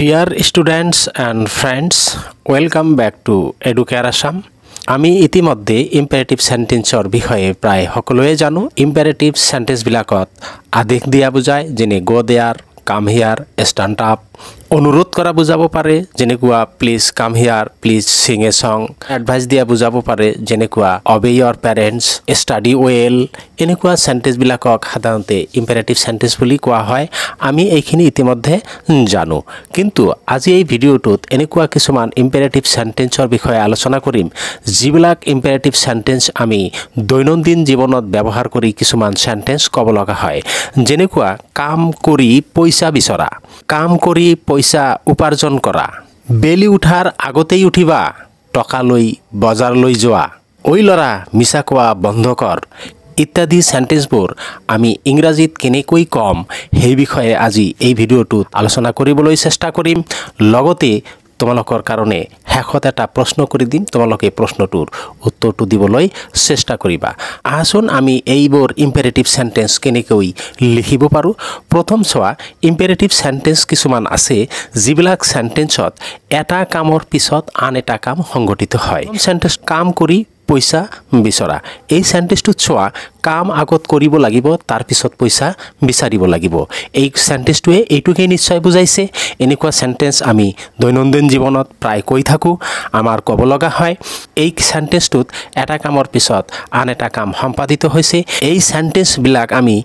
deer students and friends welcome back to Educare Assam আমি ইতিমধ্যে imperative সেন্টেন্সর বিষয়ে প্ৰায় সকলোৱে জানো ইম্পেৰেটিভ চেণ্টেঞ্চবিলাকত আদেশ দিয়া বুজায় যেনে go' there come here stand up অনুরোধ কৰা বুজাব পাৰে যেনেকুৱা প্লিজ কাম হিয়াৰ প্লিজ চিং এ চং এডভাইচ দিয়া বুজাব পাৰে যেনেকুৱা অবে ইয়ৰ পেৰেণ্টছ ষ্টাডি ৱেল এনেকুৱা চেণ্টেঞ্চবিলাকক সাধাৰণতে ইম্পেৰেটিভ চেণ্টেঞ্চ বুলি কোৱা হয় আমি এইখিনি ইতিমধ্যে জানো কিন্তু আজি এই ভিডিঅ'টোত এনেকুৱা কিছুমান ইম্পেৰেটিভ চেণ্টেঞ্চৰ বিষয়ে আলোচনা কৰিম যিবিলাক ইম্পেৰেটিভ চেণ্টেঞ্চ আমি দৈনন্দিন জীৱনত ব্যৱহাৰ কৰি কিছুমান চেণ্টেঞ্চ ক'ব লগা হয় যেনেকুৱা কাম কৰি পইচা বিচৰা কাম কৰি পইচা পইচা উপাৰ্জন কৰা বেলি উঠাৰ আগতেই উঠিবা টকা লৈ বজাৰলৈ যোৱা ঐ ল'ৰা মিছা কোৱা বন্ধ কৰ ইত্যাদি চেণ্টেঞ্চবোৰ আমি ইংৰাজীত কেনেকৈ ক'ম সেই বিষয়ে আজি এই ভিডিঅ'টোত আলোচনা কৰিবলৈ চেষ্টা কৰিম লগতে তোমালোকৰ কাৰণে শেষত এটা প্ৰশ্ন কৰি দিম তোমালোকে প্ৰশ্নটোৰ উত্তৰটো দিবলৈ চেষ্টা কৰিবা আহচোন আমি এইবোৰ ইম্পেৰেটিভ চেণ্টেন্স কেনেকৈ লিখিব পাৰোঁ প্ৰথম চোৱা ইম্পেৰেটিভ চেণ্টেন্স কিছুমান আছে যিবিলাক চেণ্টেন্সত এটা কামৰ পিছত আন এটা কাম সংঘটিত হয় চেণ্টেন্স কাম কৰি পইচা বিচৰা এই চেণ্টেঞ্চটোত চোৱা কাম আগত কৰিব লাগিব তাৰপিছত পইচা বিচাৰিব লাগিব এই চেণ্টেঞ্চটোৱে এইটোকেই নিশ্চয় বুজাইছে এনেকুৱা চেণ্টেঞ্চ আমি দৈনন্দিন জীৱনত প্ৰায় কৈ থাকোঁ আমাৰ ক'ব লগা হয় এই চেণ্টেঞ্চটোত এটা কামৰ পিছত আন এটা কাম সম্পাদিত হৈছে এই চেণ্টেঞ্চবিলাক আমি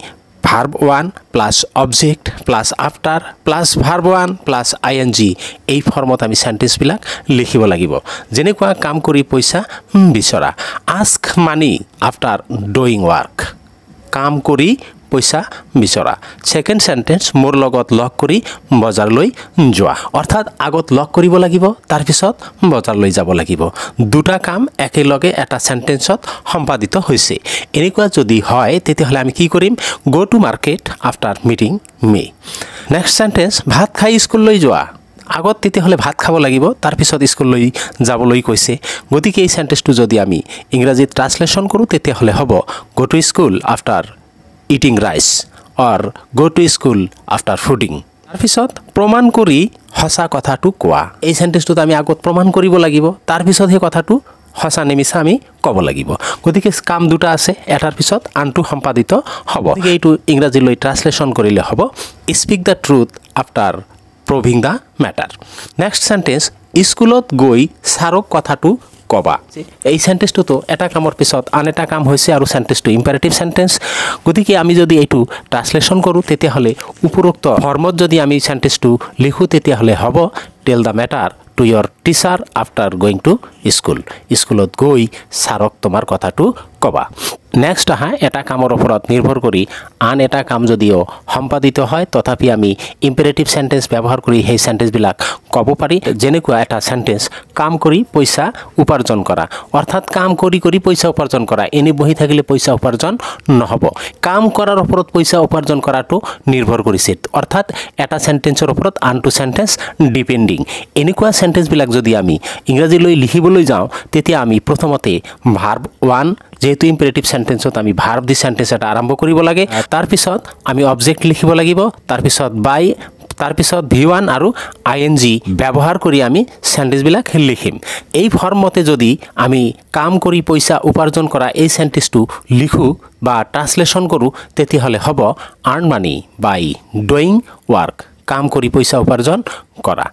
verb one plus object plus after plus verb one plus I N G এই ফৰ্মত আমি সেন্টেন্সবিলাক লিখিব লাগিব যেনেকুৱা কাম কৰি পইচা বিচৰা ask money after doing work কাম কৰি পইচা বিচৰা ছেকেণ্ড চেণ্টেঞ্চ মোৰ লগত লগ কৰি বজাৰলৈ যোৱা অৰ্থাৎ আগত লগ কৰিব লাগিব তাৰপিছত বজাৰলৈ যাব লাগিব দুটা কাম একেলগে এটা চেণ্টেঞ্চত সম্পাদিত হৈছে এনেকুৱা যদি হয় তেতিয়াহ'লে আমি কি কৰিম go to market after meeting মে নেক্সট চেণ্টেঞ্চ ভাত খাই স্কুললৈ যোৱা আগত তেতিয়াহ'লে ভাত খাব লাগিব তাৰপিছত স্কুললৈ যাবলৈ কৈছে গতিকে এই চেণ্টেঞ্চটো যদি আমি ইংৰাজীত ট্ৰান্সলেশ্যন কৰোঁ তেতিয়াহ'লে হ'ব go' to school after eating rice or go to school after fooding তাৰপিছত প্ৰমাণ কৰি সঁচা কথাটো কোৱা এই চেণ্টেঞ্চটোত আমি আগত প্ৰমাণ কৰিব লাগিব তাৰপিছত সেই কথাটো সঁচা নিমিছা আমি ক'ব লাগিব গতিকে কাম দুটা আছে এটাৰ পিছত আনটো সম্পাদিত হ'ব গতিকে এইটো ইংৰাজীলৈ ট্ৰান্সলেশ্যন কৰিলে হ'ব speak the truth after proving the matter next sentence স্কুলত গৈ ছাৰক কথাটো কবা এই চেণ্টেঞ্চটো এটা কামৰ পিছত আন এটা কাম হৈছে আৰু চেণ্টেঞ্চটো ইম্পাৰেটিভ চেণ্টেঞ্চ গতিকে আমি যদি এইটো ট্ৰান্সলেশ্যন কৰোঁ তেতিয়াহ'লে উপৰোক্ত ফৰ্মত যদি আমি চেণ্টেঞ্চটো লিখোঁ তেতিয়াহ'লে হ'ব tell the matter to your teacher after going to school স্কুলত গৈ ছাৰক তোমাৰ কথাটো কবা নেক্সট আহা এটা কামৰ ওপৰত নিৰ্ভৰ কৰি আন এটা কাম যদিও সম্পাদিত হয় তথাপি আমি ইম্পেৰেটিভ চেণ্টেন্স ব্যৱহাৰ কৰি সেই চেণ্টেন্সবিলাক ক'ব পাৰি যেনেকুৱা এটা চেণ্টেন্স কাম কৰি পইচা উপাৰ্জন কৰা অৰ্থাৎ কাম কৰি কৰি পইচা উপাৰ্জন কৰা এনেই বহি থাকিলে পইচা উপাৰ্জন নহ'ব কাম কৰাৰ ওপৰত পইচা উপাৰ্জন কৰাটো নিৰ্ভৰ কৰিছে অৰ্থাৎ এটা চেণ্টেন্সৰ ওপৰত আনটো চেণ্টেন্স ডিপেণ্ডিং এনেকুৱা চেণ্টেন্সবিলাক যদি আমি ইংৰাজীলৈ লিখিবলৈ যাওঁ তেতিয়া আমি প্ৰথমতে ভাৰ্ব ওৱান যেহেতু ইম্পেৰেটিভ চেণ্টেন্সত আমি ভাৰ দি চেণ্টেঞ্চ এটা আৰম্ভ কৰিব লাগে তাৰপিছত আমি অবজেক্ট লিখিব লাগিব তাৰপিছত বাই তাৰপিছত ভি ওৱান আৰু আই এন জি ব্যৱহাৰ কৰি আমি চেণ্টেন্সবিলাক লিখিম এই ফৰ্মতে যদি আমি কাম কৰি পইচা উপাৰ্জন কৰা এই চেণ্টেঞ্চটো লিখোঁ বা ট্ৰান্সলেশ্যন কৰোঁ তেতিয়াহ'লে হ'ব earn money by doing work কাম কৰি পইচা উপাৰ্জন করা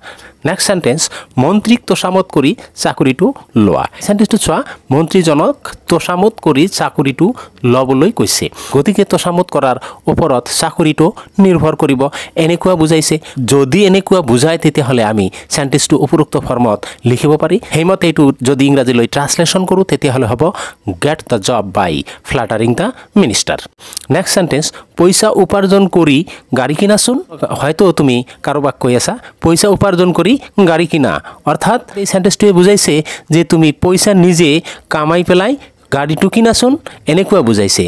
নেক্সট সেন্টেন্স মন্ত্রীক তোষামত করি চাকুরিটো লোৱা চেণ্টেন্সটো চোৱা মন্ত্ৰীজনক তোষামত কৰি চাকুৰিটো ল'বলৈ কৈছে গতিকে তোষামত কৰাৰ ওপৰত চাকুৰিটো নিৰ্ভৰ কৰিব এনেকুৱা বুজাইছে যদি এনেকুৱা বুজায় তেতিয়াহ'লে আমি চেণ্টেন্সটো উপৰোক্ত ফৰ্মত লিখিব পাৰি সেইমতে এইটো যদি ইংৰাজীলৈ ট্ৰান্সলেশ্যন কৰোঁ তেতিয়াহ'লে হ'ব get the job by flattering the minister next sentence পইচা উপাৰ্জন কৰি গাড়ী কিনাচোন হয়তো তুমি কাৰোবাক কৈ আছা পয়সা উপার্জন করি গাড়ি কিনা অর্থাৎ এই সেন্টেন্সটিয়ে বুঝাইছে যে তুমি পয়সা নিজে কামাই পেলাই গাড়ীটো কিনাচোন এনেকুৱা বুজাইছে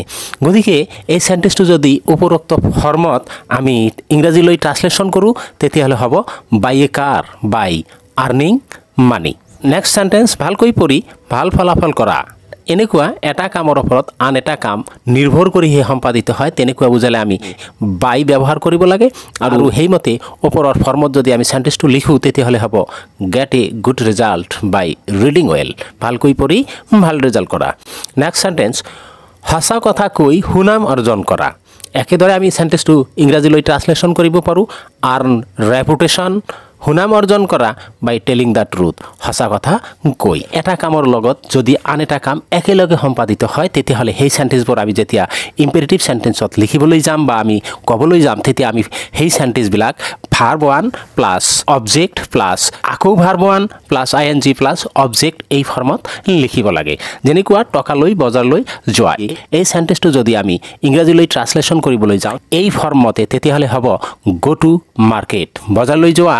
গতিকে এই সেন্টেন্সটি যদি উপৰোক্ত ফৰ্মত আমি ইংৰাজীলৈ ট্ৰান্সলেশ্যন কৰোঁ তেতিয়াহ'লে হ'ব buy a car by earning money next sentence ভালকৈ পঢ়ি ভাল ফলাফল কৰা এনেকুৱা এটা কামৰ ওপৰত আন এটা কাম নিৰ্ভৰ কৰিহে সম্পাদিত হয় তেনেকুৱা বুজালে আমি বাই ব্যৱহাৰ কৰিব লাগে আৰু সেইমতে ওপৰৰ ফৰ্মত যদি আমি চেণ্টেঞ্চটো লিখোঁ তেতিয়াহ'লে হ'ব get a good result by reading well ভালকৈ পঢ়ি ভাল ৰিজাল্ট কৰা নেক্সট চেণ্টেঞ্চ সঁচা কথা কৈ সুনাম অৰ্জন কৰা একেদৰে আমি চেণ্টেঞ্চটো ইংৰাজীলৈ ট্ৰান্সলেশ্যন কৰিব পাৰোঁ আৰ্ণ ৰেপুটেশ্যন সুনাম অৰ্জন কৰা বাই টেলিং দ্য ট্ৰুথ সঁচা কথা কৈ এটা কামৰ লগত যদি আন এটা কাম একেলগে সম্পাদিত হয় তেতিয়াহ'লে সেই চেণ্টেঞ্চবোৰ আমি যেতিয়া ইম্পেৰেটিভ চেণ্টেঞ্চত লিখিবলৈ যাম বা আমি ক'বলৈ যাম তেতিয়া আমি সেই চেণ্টেঞ্চবিলাক verb one plus object plus আকৌ verb one plus I N G plus object এই ফৰ্মত লিখিব লাগে যেনেকুৱা টকালৈ বজাৰলৈ যোৱা এই চেণ্টেঞ্চটো যদি আমি ইংৰাজীলৈ ট্ৰান্সলেশ্যন কৰিবলৈ যাওঁ এই ফৰ্মমতে তেতিয়াহ'লে হ'ব গ' টু মাৰ্কেট বজাৰলৈ যোৱা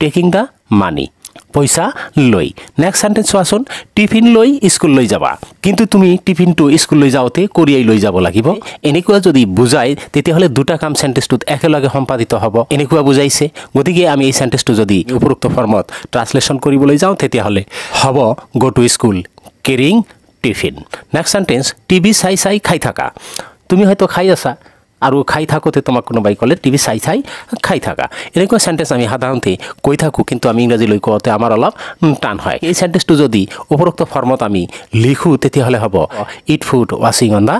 টেকিং দ্য মানি পইচা লৈ নেক্সট চেণ্টেঞ্চ চোৱাচোন টিফিন লৈ স্কুললৈ যাবা কিন্তু তুমি টিফিনটো স্কুললৈ যাওঁতে কঢ়িয়াই লৈ যাব লাগিব এনেকুৱা যদি বুজাই তেতিয়াহ'লে দুটা কাম চেণ্টেঞ্চটোত একেলগে সম্পাদিত হ'ব এনেকুৱা বুজাইছে গতিকে আমি এই চেণ্টেঞ্চটো যদি উপৰোক্ত ফৰ্মত ট্ৰান্সলেশ্যন কৰিবলৈ যাওঁ তেতিয়াহ'লে হ'ব go' to school carrying tiffin next sentence TV চাই চাই খাই থাকা তুমি হয়তো খাই আছা আৰু খাই থাকোঁতে তোমাক কোনোবাই ক'লে টিভি চাই চাই খাই থাকা এনেকুৱা চেণ্টেঞ্চ আমি সাধাৰণতে কৈ থাকোঁ কিন্তু আমি ইংৰাজীলৈ কওঁতে আমাৰ অলপ টান হয় এই চেণ্টেঞ্চটো যদি উপৰোক্ত ফৰ্মত আমি লিখোঁ তেতিয়াহ'লে হ'ব ইট ফুড ৱাশ্বিং অন দ্য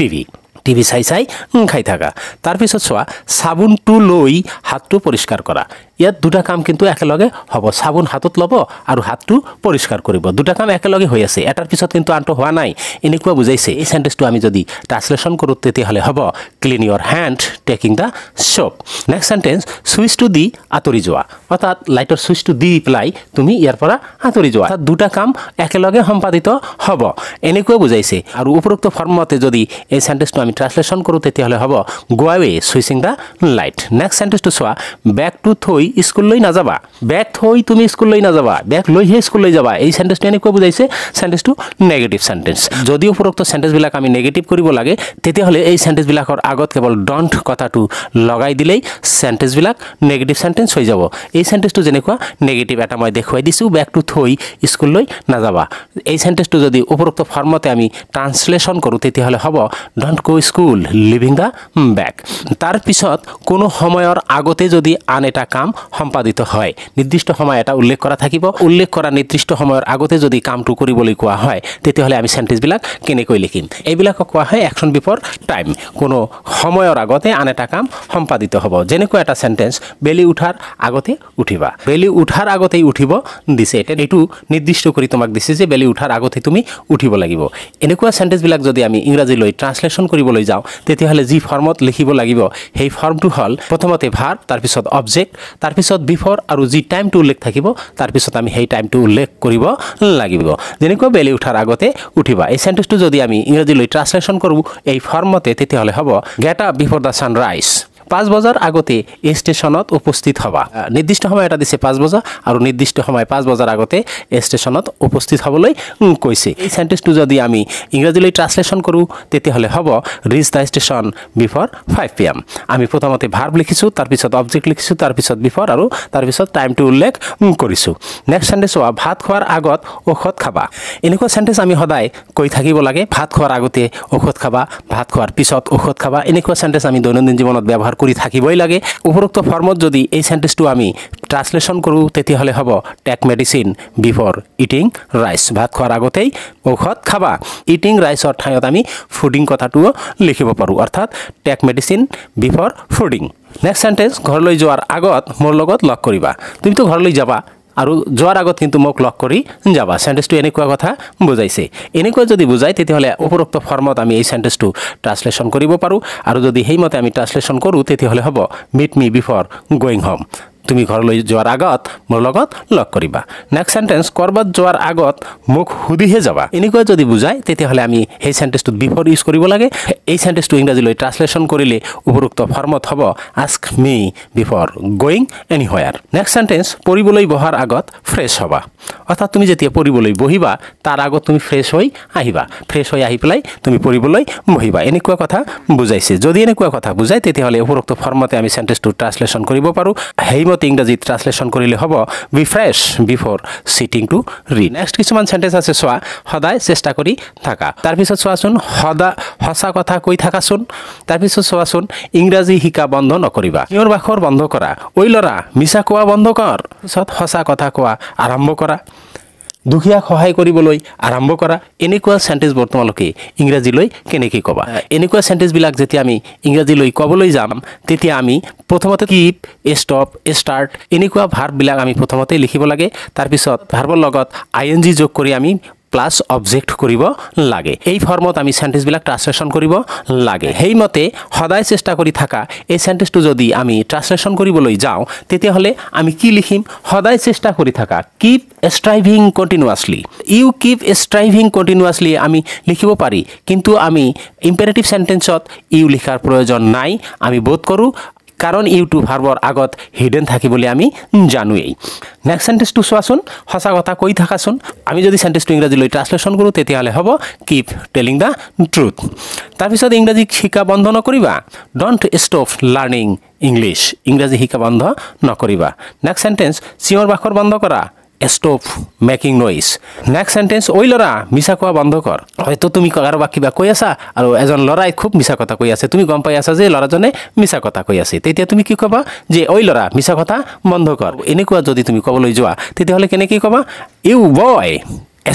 টিভি টিভি চাই চাই খাই থাকা তাৰপিছত চোৱা চাবোনটো লৈ হাতটো পৰিষ্কাৰ কৰা ইয়াত দুটা কাম কিন্তু একেলগে হ'ব চাবোন হাতত ল'ব আৰু হাতটো পৰিষ্কাৰ কৰিব দুটা কাম একেলগে হৈ আছে এটাৰ পিছত কিন্তু আনটো হোৱা নাই এনেকুৱা বুজাইছে এই চেণ্টেঞ্চটো আমি যদি ট্ৰান্সলেশ্যন কৰোঁ তেতিয়াহ'লে হ'ব clean your hand taking the soap next sentence চুইচটো দি আঁতৰি যোৱা অৰ্থাৎ লাইটৰ চুইচটো দি পেলাই তুমি ইয়াৰ পৰা আঁতৰি যোৱা দুটা কাম একেলগে সম্পাদিত হ'ব এনেকুৱা বুজাইছে আৰু উপৰোক্ত ফৰ্মতে যদি এই চেণ্টেঞ্চটো আমি ট্ৰান্সলেশ্যন কৰোঁ তেতিয়াহ'লে হ'ব go away switching the light next চেণ্টেঞ্চটো চোৱা বেগটো থৈ স্কুললৈ নাযাবা বেক থৈ তুমি স্কুললৈ নাযাবা বেক লৈহে স্কুললৈ যাবা এই চেণ্টেঞ্চটো এনেকুৱা বুজাইছে চেণ্টেঞ্চটো নেগেটিভ চেণ্টেঞ্চ যদি উপৰোক্ত চেণ্টেঞ্চবিলাক আমি নেগেটিভ কৰিব লাগে তেতিয়াহ'লে এই চেণ্টেঞ্চবিলাকৰ আগত কেৱল ডণ্ট কথাটো লগাই দিলেই চেণ্টেঞ্চবিলাক নেগেটিভ চেণ্টেঞ্চ হৈ যাব এই চেণ্টেঞ্চটো যেনেকুৱা নেগেটিভ এটা মই দেখুৱাই দিছোঁ বেগটো থৈ স্কুললৈ নাযাবা এই চেণ্টেঞ্চটো যদি উপৰোক্ত ফৰ্মতে আমি ট্ৰান্সলেশ্যন কৰোঁ তেতিয়াহ'লে হ'ব don't go school leaving the bag তাৰপিছত কোনো সময়ৰ আগতে যদি আন এটা কাম সম্পাদিত হয় নিৰ্দিষ্ট সময় এটা উল্লেখ কৰা থাকিব উল্লেখ কৰা নিৰ্দিষ্ট সময়ৰ আগতে যদি কামটো কৰিবলৈ কোৱা হয় তেতিয়াহলে আমি চেণ্টেঞ্চবিলাক কেনেকৈ লিখিম এইবিলাকক কোৱা হয় একশ্যন বিফৰ টাইম কোনো সময়ৰ আগতে আন এটা কাম সম্পাদিত হব যেনেকুৱা এটা চেণ্টেঞ্চ বেলি উঠাৰ আগতে উঠিবা বেলি উঠাৰ আগতেই উঠিব দিছে এইটো নিৰ্দিষ্ট কৰি তোমাক দিছে যে বেলি উঠাৰ আগতে তুমি উঠিব লাগিব এনেকুৱা চেণ্টেঞ্চবিলাক যদি আমি ইংৰাজীলৈ ট্ৰান্সলেশন কৰিবলৈ যাওঁ তেতিয়াহলে যি ফৰ্মত লিখিব লাগিব সেই ফৰ্মটো হল প্ৰথমতে ভাৰ তাৰপিছত অবজেক্ট তাৰপিছত বিফৰ আৰু যি টাইমটো উল্লেখ থাকিব তাৰপিছত আমি সেই টাইমটো উল্লেখ কৰিব লাগিব যেনেকৈ বেলি উঠাৰ আগতে উঠিবা এই চেণ্টেঞ্চটো যদি আমি ইংৰাজীলৈ ট্ৰান্সলেশ্যন কৰোঁ এই ফৰ্মতে তেতিয়াহ'লে হ'ব get up before the sunrise পাঁচ বজাৰ আগতে এই ষ্টেচনত উপস্থিত হ'বা নিৰ্দিষ্ট সময় এটা দিছে পাঁচ বজা আৰু নিৰ্দিষ্ট সময় পাঁচ বজাৰ আগতে এই ষ্টেচনত উপস্থিত হ'বলৈ কৈছে এই চেণ্টেঞ্চটো যদি আমি ইংৰাজীলৈ ট্ৰান্সলেশ্যন কৰোঁ তেতিয়াহ'লে হ'ব reach the station before five P M আমি প্ৰথমতে ভাৰ্ব লিখিছোঁ তাৰপিছত অবজেক্ট লিখিছোঁ তাৰপিছত বিফৰ আৰু তাৰপিছত টাইমটো উল্লেখ কৰিছোঁ নেক্সট চেণ্টেঞ্চ হোৱা ভাত খোৱাৰ আগত ঔষধ খাবা এনেকুৱা চেণ্টেঞ্চ আমি সদায় কৈ থাকিব লাগে ভাত খোৱাৰ আগতে ঔষধ খাবা ভাত খোৱাৰ পিছত ঔষধ খাবা এনেকুৱা চেণ্টেঞ্চ আমি দৈনন্দিন জীৱনত ব্যৱহাৰ কৰোঁ করি থাকিবই লাগে উপরোক্ত ফর্মত যদি এই সেন্টেন্সটো আমি ট্ৰান্সলেশ্যন কৰোঁ তেতিয়াহ'লে হ'ব take medicine before eating rice ভাত খোৱাৰ আগতেই ঔষধ খাবা ইটিং ৰাইচৰ ঠাইত আমি ফুডিং কথাটোও লিখিব পাৰোঁ অৰ্থাৎ take medicine before fooding next sentence ঘৰলৈ যোৱাৰ আগত মোৰ লগত লগ কৰিবা তুমিতো ঘৰলৈ যাবা আৰু যোৱাৰ আগত কিন্তু মোক লগ কৰি যাবা চেণ্টেজটো এনেকুৱা কথা বুজাইছে এনেকুৱা যদি বুজায় তেতিয়াহ'লে উপৰোক্ত ফৰ্মত আমি এই চেণ্টেজটো ট্ৰান্সলেশ্যন কৰিব পাৰোঁ আৰু যদি সেইমতে আমি ট্ৰান্সলেশ্যন কৰোঁ তেতিয়াহ'লে হ'ব meet me before going home তুমি ঘৰলৈ যোৱাৰ আগত মোৰ লগত লগ কৰিবা নেক্সট চেণ্টেঞ্চ ক'ৰবাত যোৱাৰ আগত মোক সুধিহে যাবা এনেকুৱা যদি বুজায় তেতিয়াহ'লে আমি সেই চেণ্টেঞ্চটোত বিফৰ ইউজ কৰিব লাগে এই চেণ্টেঞ্চটো ইংৰাজীলৈ ট্ৰান্সলেশ্যন কৰিলে উপৰোক্ত ফৰ্মত হ'ব ask me before going anywhere next sentence পঢ়িবলৈ বহাৰ আগত ফ্ৰেছ হ'বা অৰ্থাৎ তুমি যেতিয়া পঢ়িবলৈ বহিবা তাৰ আগত তুমি ফ্ৰেছ হৈ আহিবা ফ্ৰেছ হৈ আহি পেলাই তুমি পঢ়িবলৈ বহিবা এনেকুৱা কথা বুজাইছে যদি এনেকুৱা কথা বুজায় তেতিয়াহ'লে উপৰোক্ত ফৰ্মতে আমি চেণ্টেঞ্চটো ট্ৰান্সলেশ্যন কৰিব পাৰোঁ সেইমতে হিন্দিত ইংরাজিত ট্রান্সলেশন করলে হব refresh before sitting to read next কিছু সেন্টেন্স আছে চা সদায় চেষ্টা করে থাকা তারপর চাচন সদা সচা কথা কই থাকাচন তারপর চাচন ইংরাজি শিকা বন্ধ নকরিবা নিয়র বাখর বন্ধ করা ওই লড়া মিছা কোয়া বন্ধ কর সচা কথা কোয়া আরম্ভ করা দুখীয়াক সহায় কৰিবলৈ আৰম্ভ কৰা এনেকুৱা চেণ্টেঞ্চবোৰ তোমালোকে ইংৰাজীলৈ কেনেকৈ ক'বা এনেকুৱা চেণ্টেঞ্চবিলাক যেতিয়া আমি ইংৰাজীলৈ ক'বলৈ যাম তেতিয়া আমি প্ৰথমতে কিপ ষ্টপ ষ্টাৰ্ট এনেকুৱা ভাৰ্ববিলাক আমি প্ৰথমতে লিখিব লাগে তাৰপিছত ভাৰ্বৰ লগত আই এন জি যোগ কৰি আমি প্লাছ অবজেক্ট কৰিব লাগে এই ফৰ্মত আমি চেণ্টেঞ্চবিলাক ট্ৰান্সলেশ্যন কৰিব লাগে সেইমতে সদায় চেষ্টা কৰি থাকা এই চেণ্টেঞ্চটো যদি আমি ট্ৰান্সলেশ্যন কৰিবলৈ যাওঁ তেতিয়াহ'লে আমি কি লিখিম সদায় চেষ্টা কৰি থাকা keep striving continuously you keep striving continuously আমি লিখিব পাৰি কিন্তু আমি ইম্পেৰেটিভ চেণ্টেঞ্চত ইউ লিখাৰ প্ৰয়োজন নাই আমি বোধ কৰোঁ কাৰণ ইউটিউব হারবর আগত হিডেন বলে আমি জানোৱেই নেক্সট সেন্টেন্সটু চোৱাচোন সঁচা কথা কৈ থাকাচোন আমি যদি ইংরাজি ইংৰাজীলৈ ট্রান্সলেশন কৰোঁ তেতিয়াহ'লে হ'ব কিপ টেলিং দ্য ট্ৰুথ তাৰপিছত ইংৰাজীক শিকা বন্ধ নকৰিবা ডণ্ট ষ্টপ লার্নিং ইংলিছ ইংৰাজী শিক্ষা বন্ধ নকৰিবা নেক্সট সেন্টেন্স চিঞৰ বাখৰ বন্ধ কৰা stop making noise next sentence ঐ ল'ৰা মিছা কোৱা বন্ধ কৰ হয়তো তুমি কাৰোবাক কিবা কৈ আছা আৰু এজন ল'ৰাই খুব মিছা কথা কৈ আছে তুমি গম পাই আছা যে ল'ৰাজনে মিছা কথা কৈ আছে তেতিয়া তুমি কি ক'বা যে ঐ ল'ৰা মিছা কথা বন্ধ কৰ এনেকুৱা যদি তুমি ক'বলৈ যোৱা তেতিয়াহ'লে কেনেকৈ ক'বা you boy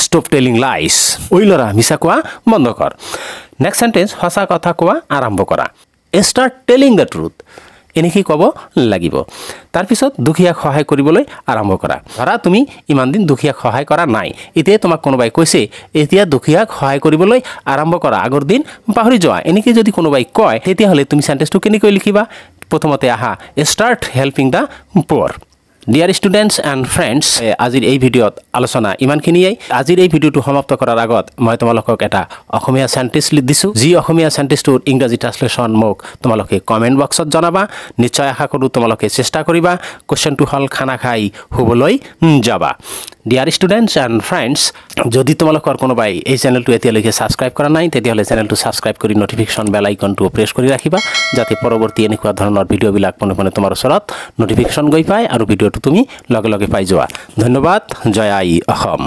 stop telling lies ঐ ল'ৰা মিছা কোৱা বন্ধ কৰ নেক্সট চেণ্টেঞ্চ সঁচা কথা কোৱা আৰম্ভ কৰা ষ্টাৰ্ট টেলিং দ্য ট্ৰুথ এনেকি ক'ব লাগিব তাৰপিছত দুখীয়াক সহায় কৰিবলৈ আৰম্ভ কৰা ধৰা তুমি ইমান দিন দুখীয়াক সহায় কৰা নাই এতিয়া তোমাক কোনোবাই কৈছে এতিয়া দুখীয়াক সহায় কৰিবলৈ আৰম্ভ কৰা আগৰ দিন পাহৰি যোৱা এনেকৈ যদি কোনোবাই কয় তেতিয়াহ'লে তুমি চেণ্টেঞ্চটো কেনেকৈ লিখিবা প্ৰথমতে আহা start helping the poor dear students and friends আজিৰ এই ভিডিঅ'ত আলোচনা ইমানখিনিয়েই আজিৰ এই ভিডিঅ'টো সমাপ্ত কৰাৰ আগত মই তোমালোকক এটা অসমীয়া চেণ্টেঞ্চ দিছোঁ যি অসমীয়া চেণ্টেঞ্চটোৰ ইংৰাজী ট্ৰান্সলেশ্যন মোক তোমালোকে কমেণ্ট বক্সত জনাবা নিশ্চয় আশা কৰোঁ তোমালোকে চেষ্টা কৰিবা কুৱেশ্যনটো হ'ল খানা খাই শুবলৈ যাবা ডিয়াৰ ষ্টুডেণ্টছ এণ্ড ফ্ৰেণ্ডছ যদি তোমালোকৰ কোনোবাই এই চেনেলটো এতিয়ালৈকে ছাবস্ক্ৰাইব কৰা নাই তেতিয়াহ'লে চেনেলটো ছাবস্ক্ৰাইব কৰি নটিফিকেশ্যন বেল আইকনটো প্ৰেছ কৰি ৰাখিবা যাতে পৰৱৰ্তী এনেকুৱা ধৰণৰ ভিডিঅ'বিলাক পোনে পোনে তোমাৰ ওচৰত নটিফিকেশ্যন গৈ পায় আৰু ভিডিঅ'টো তুমি লগে লগে পাই যোৱা ধন্যবাদ জয় আই অসম